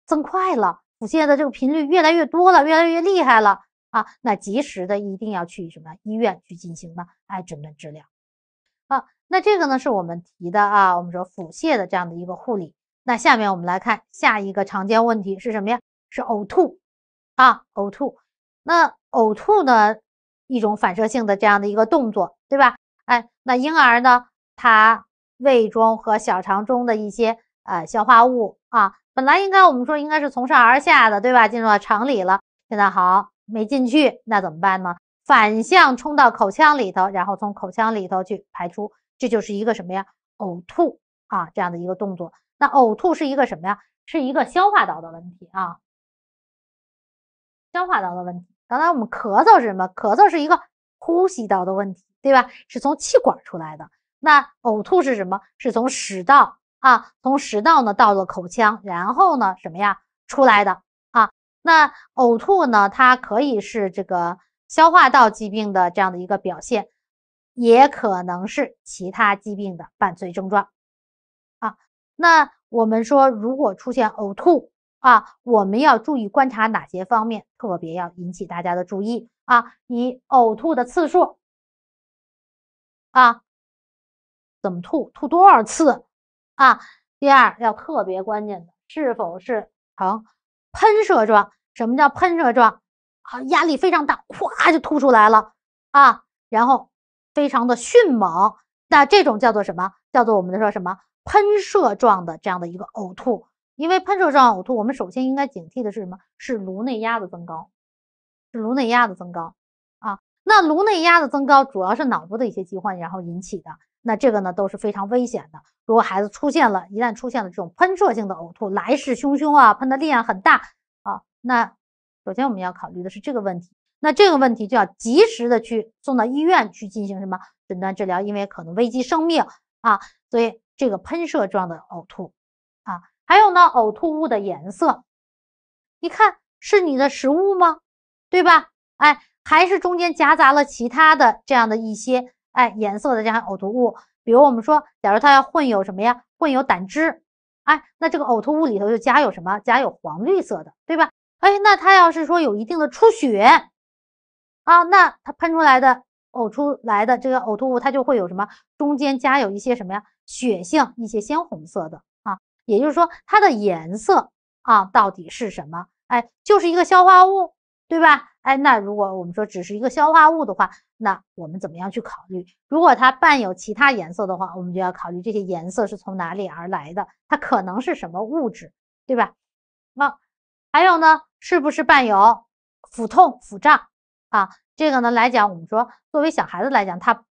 增快了。腹泻的这个频率越来越多了，越来越厉害了啊！那及时的一定要去什么医院去进行呢？哎，诊断治疗。好，那这个呢是我们提的啊，我们说腹泻的这样的一个护理。那下面我们来看下一个常见问题是什么呀？是呕吐啊，呕吐。那呕吐呢，一种反射性的这样的一个动作，对吧？哎，那婴儿呢，他胃中和小肠中的一些呃消化物啊。本来应该我们说应该是从上而下的，对吧？进入到肠里了，现在好没进去，那怎么办呢？反向冲到口腔里头，然后从口腔里头去排出，这就是一个什么呀？呕吐啊，这样的一个动作。那呕吐是一个什么呀？是一个消化道的问题啊，消化道的问题。刚才我们咳嗽是什么？咳嗽是一个呼吸道的问题，对吧？是从气管出来的。那呕吐是什么？是从食道。啊，从食道呢到了口腔，然后呢什么呀出来的啊？那呕吐呢，它可以是这个消化道疾病的这样的一个表现，也可能是其他疾病的伴随症状。啊，那我们说如果出现呕吐啊，我们要注意观察哪些方面，特别要引起大家的注意啊。你呕吐的次数啊，怎么吐，吐多少次？啊，第二要特别关键的，是否是呈喷射状？什么叫喷射状？啊，压力非常大，咵就吐出来了啊，然后非常的迅猛，那这种叫做什么？叫做我们说什么喷射状的这样的一个呕吐？因为喷射状呕吐，我们首先应该警惕的是什么？是颅内压的增高，是颅内压的增高啊。那颅内压的增高主要是脑部的一些疾患然后引起的。那这个呢都是非常危险的。如果孩子出现了一旦出现了这种喷射性的呕吐，来势汹汹啊，喷的力量很大啊，那首先我们要考虑的是这个问题。那这个问题就要及时的去送到医院去进行什么诊断治疗，因为可能危及生命啊。所以这个喷射状的呕吐啊，还有呢，呕吐物的颜色，你看是你的食物吗？对吧？哎，还是中间夹杂了其他的这样的一些。哎，颜色再加上呕吐物，比如我们说，假如它要混有什么呀？混有胆汁，哎，那这个呕吐物里头就加有什么？加有黄绿色的，对吧？哎，那它要是说有一定的出血，啊，那它喷出来的、呕出来的这个呕吐物，它就会有什么？中间加有一些什么呀？血性，一些鲜红色的啊。也就是说，它的颜色啊，到底是什么？哎，就是一个消化物，对吧？哎，那如果我们说只是一个消化物的话。那我们怎么样去考虑？如果它伴有其他颜色的话，我们就要考虑这些颜色是从哪里而来的，它可能是什么物质，对吧？那还有呢，是不是伴有腹痛、腹胀啊？这个呢来讲，我们说作为小孩子来讲，他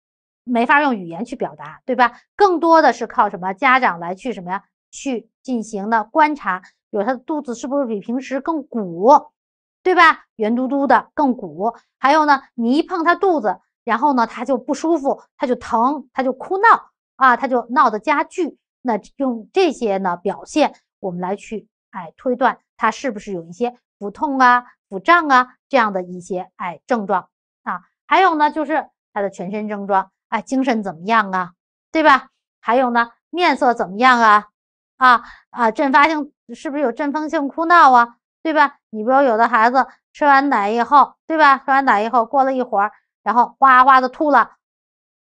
没法用语言去表达，对吧？更多的是靠什么？家长来去什么呀？去进行的观察，比如他的肚子是不是比平时更鼓？对吧？圆嘟嘟的更鼓，还有呢，你一碰他肚子，然后呢，他就不舒服，他就疼，他就哭闹啊，他就闹得加剧。那用这些呢表现，我们来去哎推断他是不是有一些腹痛啊、腹胀啊这样的一些哎症状啊。还有呢，就是他的全身症状，哎，精神怎么样啊？对吧？还有呢，面色怎么样啊？啊啊，阵发性是不是有阵风性哭闹啊？对吧？你比如有的孩子吃完奶以后，对吧？吃完奶以后，过了一会儿，然后哇哇的吐了，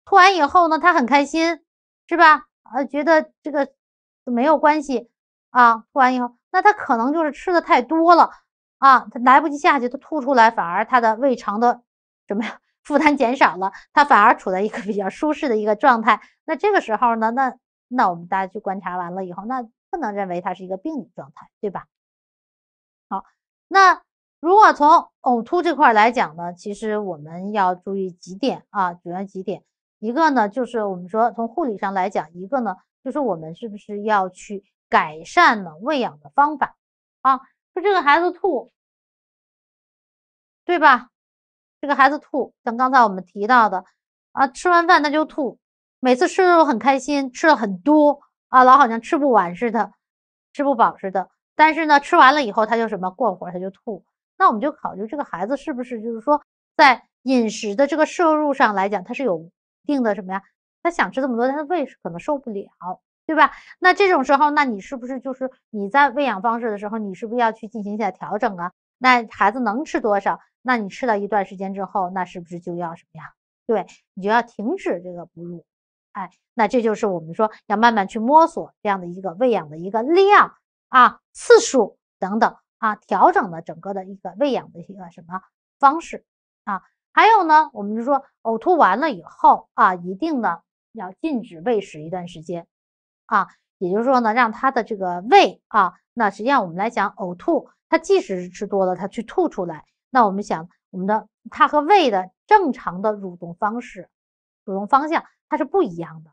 吐完以后呢，他很开心，是吧？呃，觉得这个没有关系啊。吐完以后，那他可能就是吃的太多了啊，他来不及下去，他吐出来，反而他的胃肠的怎么样 负担减少了，他反而处在一个比较舒适的一个状态。那这个时候呢，那那我们大家去观察完了以后，那不能认为他是一个病理状态，对吧？好，那如果从呕吐这块来讲呢，其实我们要注意几点啊，主要几点，一个呢就是我们说从护理上来讲，一个呢就是我们是不是要去改善呢喂养的方法啊？说这个孩子吐，对吧？这个孩子吐，像刚才我们提到的啊，吃完饭他就吐，每次吃的候很开心，吃了很多啊，老好像吃不完似的，吃不饱似的。但是呢，吃完了以后，他就什么过会儿他就吐。那我们就考虑这个孩子是不是就是说，在饮食的这个摄入上来讲，他是有定的什么呀？他想吃这么多，他的胃可能受不了，对吧？那这种时候，那你是不是就是你在喂养方式的时候，你是不是要去进行一下调整啊？那孩子能吃多少？那你吃到一段时间之后，那是不是就要什么呀？对你就要停止这个哺乳。哎，那这就是我们说要慢慢去摸索这样的一个喂养的一个量。啊，次数等等啊，调整的整个的一个喂养的一个什么方式啊，还有呢，我们就说呕吐完了以后啊，一定呢要禁止喂食一段时间啊，也就是说呢，让他的这个胃啊，那实际上我们来讲呕吐，它即使是吃多了，它去吐出来，那我们想，我们的它和胃的正常的蠕动方式、蠕动方向它是不一样的，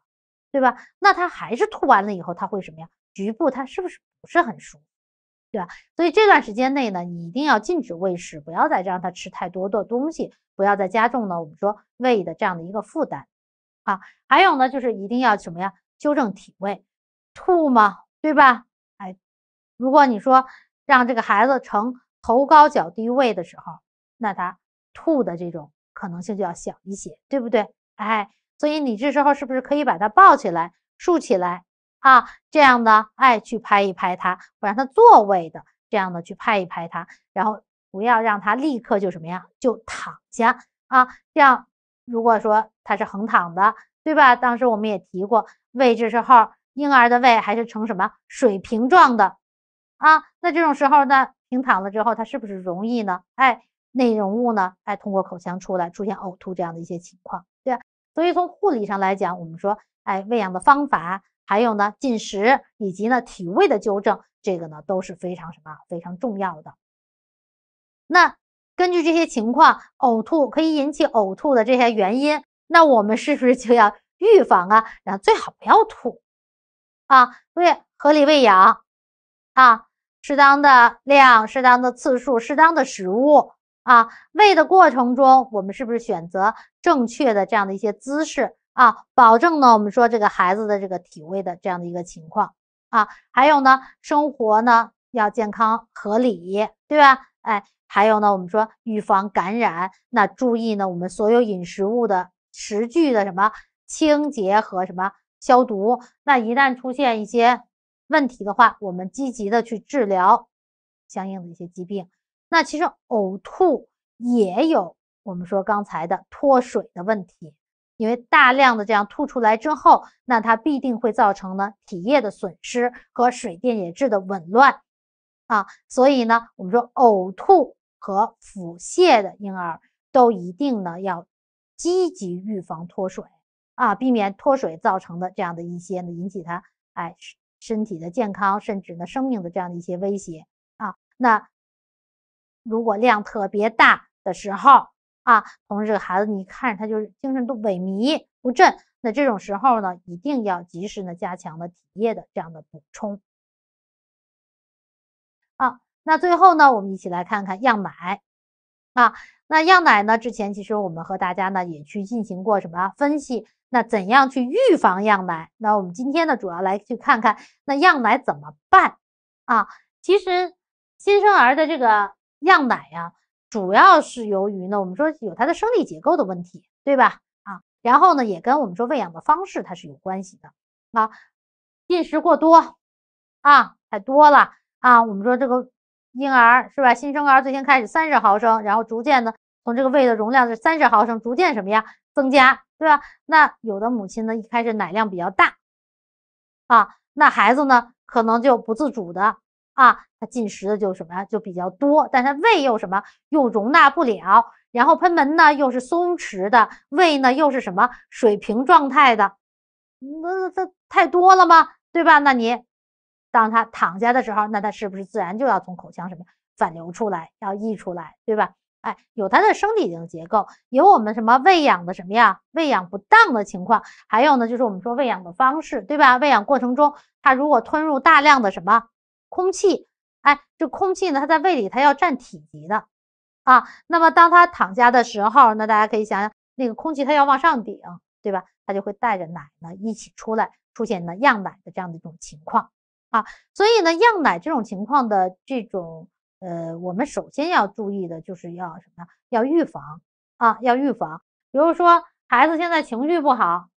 对吧？那它还是吐完了以后，它会什么呀？局部它是不是？不是很舒服，对吧？所以这段时间内呢，你一定要禁止喂食，不要再让他吃太多的东西，不要再加重呢我们说胃的这样的一个负担啊。还有呢，就是一定要什么呀？纠正体位，吐嘛，对吧？哎，如果你说让这个孩子呈头高脚低位的时候，那他吐的这种可能性就要小一些，对不对？哎，所以你这时候是不是可以把他抱起来，竖起来？啊，这样的，哎，去拍一拍他，不让他坐位的，这样的去拍一拍他，然后不要让他立刻就什么呀，就躺下啊。这样，如果说他是横躺的，对吧？当时我们也提过，喂这时候婴儿的胃还是呈什么水平状的啊？那这种时候呢，平躺了之后，他是不是容易呢？哎，内容物呢？哎，通过口腔出来，出现呕吐这样的一些情况，对所以从护理上来讲，我们说，哎，喂养的方法。还有呢，进食以及呢体位的纠正，这个呢都是非常什么非常重要的。那根据这些情况，呕吐可以引起呕吐的这些原因，那我们是不是就要预防啊？然后最好不要吐啊，对，合理喂养啊，适当的量、适当的次数、适当的食物啊，喂的过程中，我们是不是选择正确的这样的一些姿势？啊，保证呢，我们说这个孩子的这个体位的这样的一个情况啊，还有呢，生活呢要健康合理，对吧？哎，还有呢，我们说预防感染，那注意呢，我们所有饮食物的食具的什么清洁和什么消毒，那一旦出现一些问题的话，我们积极的去治疗相应的一些疾病。那其实呕吐也有我们说刚才的脱水的问题。因为大量的这样吐出来之后，那它必定会造成呢体液的损失和水电解质的紊乱，啊，所以呢，我们说呕吐和腹泻的婴儿都一定呢要积极预防脱水啊，避免脱水造成的这样的一些呢引起他哎身体的健康甚至呢生命的这样的一些威胁啊。那如果量特别大的时候，啊，同时这个孩子你看他就是精神都萎靡不振，那这种时候呢，一定要及时呢加强的体液的这样的补充。啊，那最后呢，我们一起来看看样奶啊，那样奶呢，之前其实我们和大家呢也去进行过什么分析，那怎样去预防样奶？那我们今天呢主要来去看看那样奶怎么办啊？其实新生儿的这个样奶呀。主要是由于呢，我们说有它的生理结构的问题，对吧？啊，然后呢，也跟我们说喂养的方式它是有关系的啊，进食过多啊，太多了啊，我们说这个婴儿是吧？新生儿最先开始三十毫升，然后逐渐的从这个胃的容量是三十毫升，逐渐什么呀，增加，对吧？那有的母亲呢，一开始奶量比较大，啊，那孩子呢，可能就不自主的。啊，他进食的就什么呀？就比较多，但他胃又什么？又容纳不了。然后喷门呢又是松弛的，胃呢又是什么水平状态的？那这太多了吗？对吧？那你当他躺下的时候，那他是不是自然就要从口腔什么反流出来，要溢出来，对吧？哎，有他的生理性结构，有我们什么喂养的什么呀？喂养不当的情况，还有呢，就是我们说喂养的方式，对吧？喂养过程中，他如果吞入大量的什么？空气，哎，这空气呢，它在胃里，它要占体积的，啊，那么当它躺下的时候，那大家可以想想，那个空气它要往上顶，对吧？它就会带着奶呢一起出来，出现呢样奶的这样的一种情况啊。所以呢，样奶这种情况的这种，呃，我们首先要注意的就是要什么呀？要预防啊，要预防。比如说孩子现在情绪不好，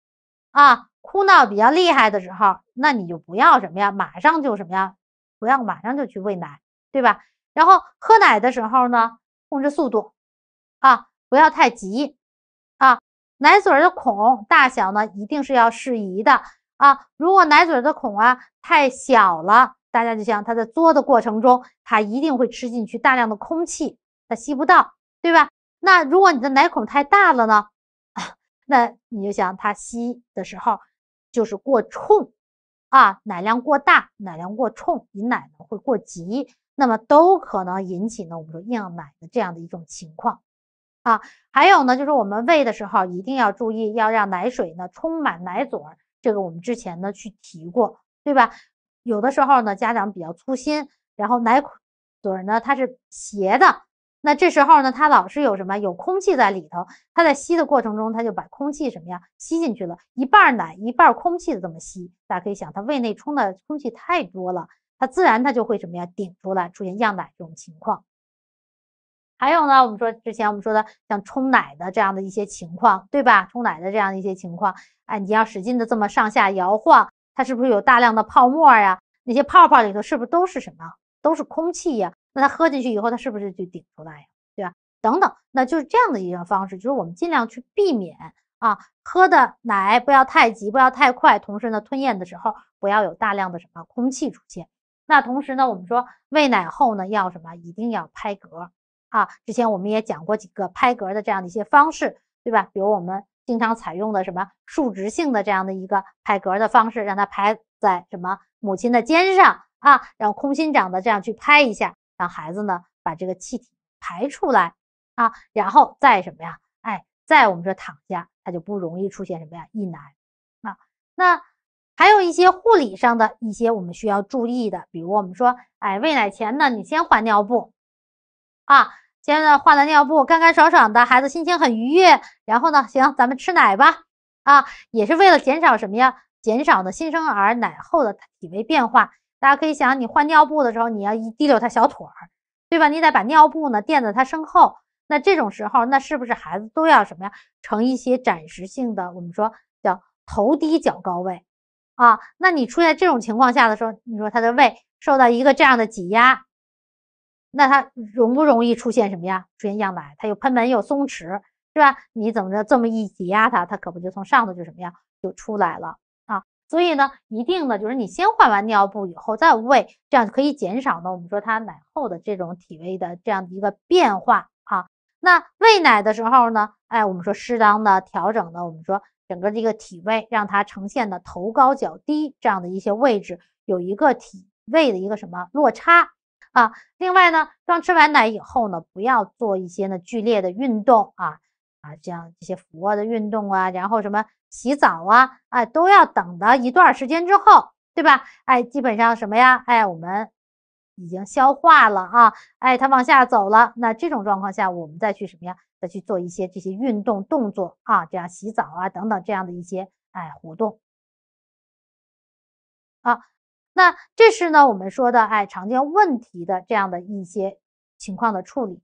啊，哭闹比较厉害的时候，那你就不要什么呀，马上就什么呀？不要马上就去喂奶，对吧？然后喝奶的时候呢，控制速度，啊，不要太急，啊，奶嘴的孔大小呢，一定是要适宜的，啊，如果奶嘴的孔啊太小了，大家就像它在嘬的过程中，它一定会吃进去大量的空气，它吸不到，对吧？那如果你的奶孔太大了呢，那你就想它吸的时候就是过冲。啊，奶量过大，奶量过冲，饮奶呢会过急，那么都可能引起呢我们说硬奶的这样的一种情况。啊，还有呢，就是我们喂的时候一定要注意，要让奶水呢充满奶嘴儿，这个我们之前呢去提过，对吧？有的时候呢家长比较粗心，然后奶嘴呢它是斜的。那这时候呢，它老是有什么有空气在里头，它在吸的过程中，它就把空气什么呀吸进去了一半奶一半空气的这么吸，大家可以想，它胃内充的空气太多了，它自然它就会什么呀顶出来，出现样奶这种情况。还有呢，我们说之前我们说的像冲奶的这样的一些情况，对吧？冲奶的这样的一些情况，哎，你要使劲的这么上下摇晃，它是不是有大量的泡沫呀？那些泡泡里头是不是都是什么，都是空气呀？那他喝进去以后，他是不是就顶出来呀？对吧？等等，那就是这样的一个方式，就是我们尽量去避免啊，喝的奶不要太急，不要太快，同时呢，吞咽的时候不要有大量的什么空气出现。那同时呢，我们说喂奶后呢，要什么？一定要拍嗝啊！之前我们也讲过几个拍嗝的这样的一些方式，对吧？比如我们经常采用的什么竖直性的这样的一个拍嗝的方式，让他拍在什么母亲的肩上啊，然后空心掌的这样去拍一下。让孩子呢把这个气体排出来啊，然后再什么呀？哎，再我们说躺下，他就不容易出现什么呀？溢奶啊。那还有一些护理上的一些我们需要注意的，比如我们说，哎，喂奶前呢，你先换尿布啊，先呢换了尿布干干爽爽的，孩子心情很愉悦，然后呢，行，咱们吃奶吧啊，也是为了减少什么呀？减少的新生儿奶后的体位变化。大家可以想，你换尿布的时候，你要一滴溜他小腿儿，对吧？你得把尿布呢垫在他身后。那这种时候，那是不是孩子都要什么呀？呈一些暂时性的，我们说叫头低脚高位，啊？那你出现这种情况下的时候，你说他的胃受到一个这样的挤压，那他容不容易出现什么呀？出现样奶，他又喷门又松弛，是吧？你怎么着这么一挤压他，他可不就从上头就什么呀，就出来了？所以呢，一定呢，就是你先换完尿布以后再喂，这样可以减少呢，我们说他奶后的这种体位的这样的一个变化啊。那喂奶的时候呢，哎，我们说适当的调整呢，我们说整个这个体位，让它呈现的头高脚低这样的一些位置，有一个体位的一个什么落差啊。另外呢，刚吃完奶以后呢，不要做一些呢剧烈的运动啊，啊，这样一些俯卧的运动啊，然后什么。洗澡啊，哎，都要等到一段时间之后，对吧？哎，基本上什么呀？哎，我们已经消化了啊，哎，它往下走了。那这种状况下，我们再去什么呀？再去做一些这些运动动作啊，这样洗澡啊等等这样的一些哎活动啊。那这是呢我们说的哎常见问题的这样的一些情况的处理。